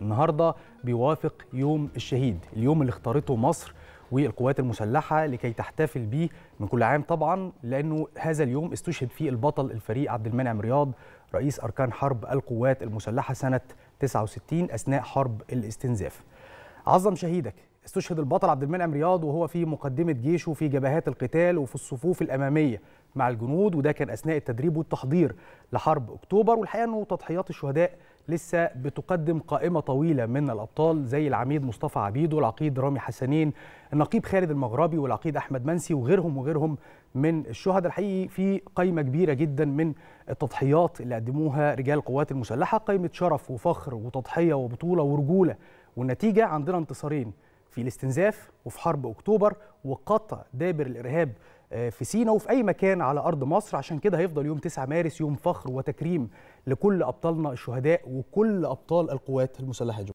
النهارده بيوافق يوم الشهيد اليوم اللي اختارته مصر والقوات المسلحه لكي تحتفل بيه من كل عام طبعا لانه هذا اليوم استشهد فيه البطل الفريق عبد المنعم رياض رئيس اركان حرب القوات المسلحه سنه 69 اثناء حرب الاستنزاف عظم شهيدك استشهد البطل عبد المنعم رياض وهو في مقدمة جيشه في جبهات القتال وفي الصفوف الأمامية مع الجنود وده كان أثناء التدريب والتحضير لحرب أكتوبر والحقيقة أنه تضحيات الشهداء لسه بتقدم قائمة طويلة من الأبطال زي العميد مصطفى عبيد والعقيد رامي حسنين النقيب خالد المغربي والعقيد أحمد منسي وغيرهم وغيرهم من الشهداء الحقيقي في قائمة كبيرة جدا من التضحيات اللي قدموها رجال القوات المسلحة قائمة شرف وفخر وتضحية وبطولة ورجولة والنتيجة عندنا انتصارين في الاستنزاف وفي حرب اكتوبر وقطع دابر الارهاب آه، في سينا وفي اي مكان على ارض مصر عشان كده هيفضل يوم 9 مارس يوم فخر وتكريم لكل ابطالنا الشهداء وكل ابطال القوات المسلحه